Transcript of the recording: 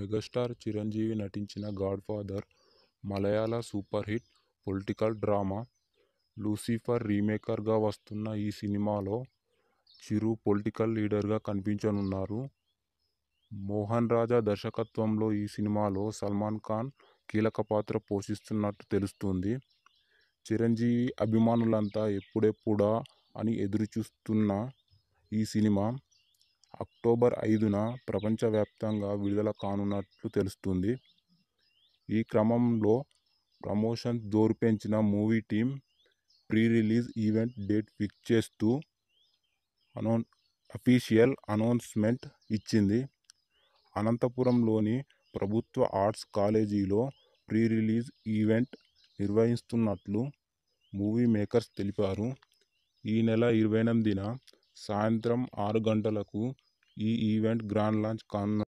Megastar Chiranjeevi నటించిన Godfather మలయాళ super hit political drama Lucifer రీమేకర్గా వస్తున్న ఈ సినిమాలో చిరు పొలిటికల్ లీడర్గా కనిపించనున్నారు మోహన్ రాజా దర్శకత్వంలో ఈ సినిమాలో సల్మాన్ ఖాన్ కీలక పాత్ర పోషిస్తున్నట్టు తెలుస్తుంది చిరంజీవి అభిమానులంతా ఎప్పుడెప్పుడా అని ఎదురుచూస్తున్న ఈ సినిమా అక్టోబర్ ఐదున ప్రపంచవ్యాప్తంగా విడుదల కానున్నట్లు తెలుస్తుంది ఈ క్రమంలో ప్రమోషన్ జోరు పెంచిన movie team pre release event date fix చేస్తూ అనౌన్ అఫీషియల్ అనౌన్స్మెంట్ ఇచ్చింది అనంతపురంలోని ప్రభుత్వ ఆర్ట్స్ కాలేజీలో ప్రీ రిలీజ్ ఈవెంట్ నిర్వహిస్తున్నట్లు మూవీ మేకర్స్ తెలిపారు. ఈ నెల ఇరవై ఎనిమిదిన సాయంత్రం ఆరు గంటలకు ఈ ఈవెంట్ గ్రాండ్ లాంచ్ కాను